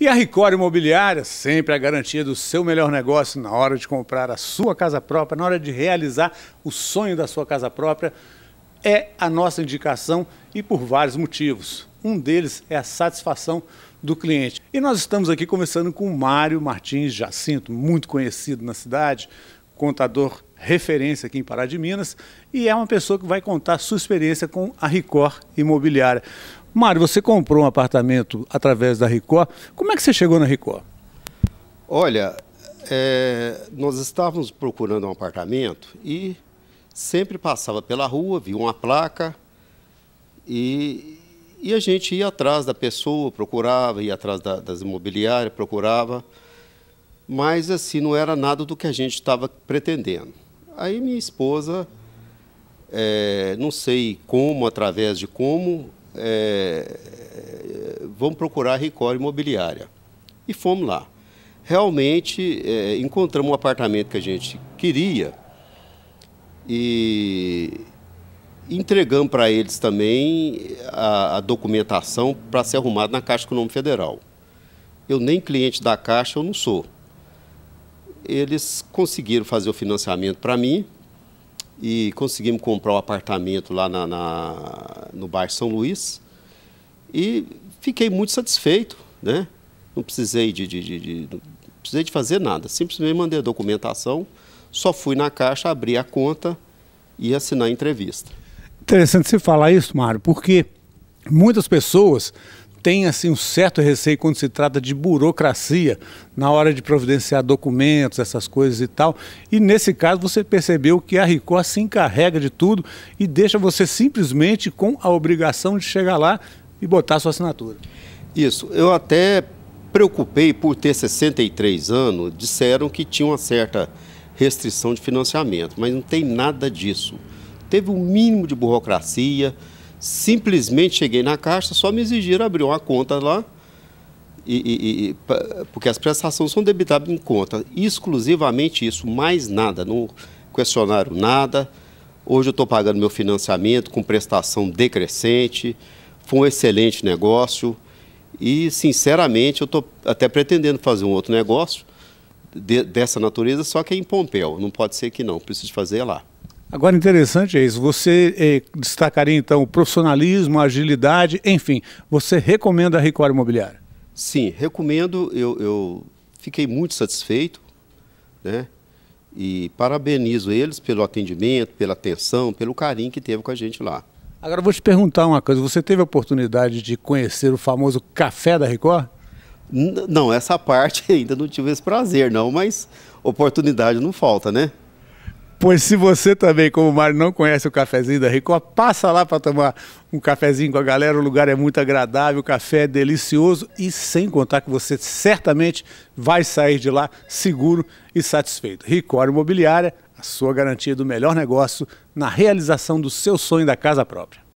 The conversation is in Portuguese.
E a Record Imobiliária, sempre a garantia do seu melhor negócio na hora de comprar a sua casa própria, na hora de realizar o sonho da sua casa própria, é a nossa indicação e por vários motivos. Um deles é a satisfação do cliente. E nós estamos aqui conversando com Mário Martins Jacinto, muito conhecido na cidade, contador referência aqui em Pará de Minas, e é uma pessoa que vai contar sua experiência com a Record Imobiliária. Mário, você comprou um apartamento através da Record. Como é que você chegou na Record? Olha, é, nós estávamos procurando um apartamento e sempre passava pela rua, via uma placa e, e a gente ia atrás da pessoa, procurava, ia atrás da, das imobiliárias, procurava, mas assim não era nada do que a gente estava pretendendo. Aí minha esposa, é, não sei como, através de como, é, é, vamos procurar a Record Imobiliária. E fomos lá. Realmente é, encontramos um apartamento que a gente queria e entregamos para eles também a, a documentação para ser arrumado na Caixa Econômica Federal. Eu nem cliente da Caixa eu não sou eles conseguiram fazer o financiamento para mim e conseguimos comprar o um apartamento lá na, na, no bairro São Luís. E fiquei muito satisfeito, né? Não precisei de, de, de, de precisei de fazer nada. Simplesmente mandei a documentação, só fui na caixa, abri a conta e assinar a entrevista. Interessante você falar isso, Mário, porque muitas pessoas tem assim um certo receio quando se trata de burocracia na hora de providenciar documentos, essas coisas e tal. E nesse caso você percebeu que a Record se encarrega de tudo e deixa você simplesmente com a obrigação de chegar lá e botar sua assinatura. Isso. Eu até preocupei por ter 63 anos, disseram que tinha uma certa restrição de financiamento, mas não tem nada disso. Teve um mínimo de burocracia, simplesmente cheguei na caixa, só me exigiram abrir uma conta lá, e, e, e, porque as prestações são debitadas em conta, exclusivamente isso, mais nada, não questionaram nada. Hoje eu estou pagando meu financiamento com prestação decrescente, foi um excelente negócio e, sinceramente, eu estou até pretendendo fazer um outro negócio de, dessa natureza, só que é em Pompeu, não pode ser que não, preciso fazer lá. Agora, interessante é isso. Você eh, destacaria, então, o profissionalismo, a agilidade, enfim. Você recomenda a Record Imobiliária? Sim, recomendo. Eu, eu fiquei muito satisfeito, né? E parabenizo eles pelo atendimento, pela atenção, pelo carinho que teve com a gente lá. Agora, vou te perguntar uma coisa. Você teve a oportunidade de conhecer o famoso café da Record? N não, essa parte ainda não tive esse prazer, não. Mas oportunidade não falta, né? Pois se você também, como o Mário, não conhece o cafezinho da Record, passa lá para tomar um cafezinho com a galera. O lugar é muito agradável, o café é delicioso e sem contar que você certamente vai sair de lá seguro e satisfeito. Record Imobiliária, a sua garantia do melhor negócio na realização do seu sonho da casa própria.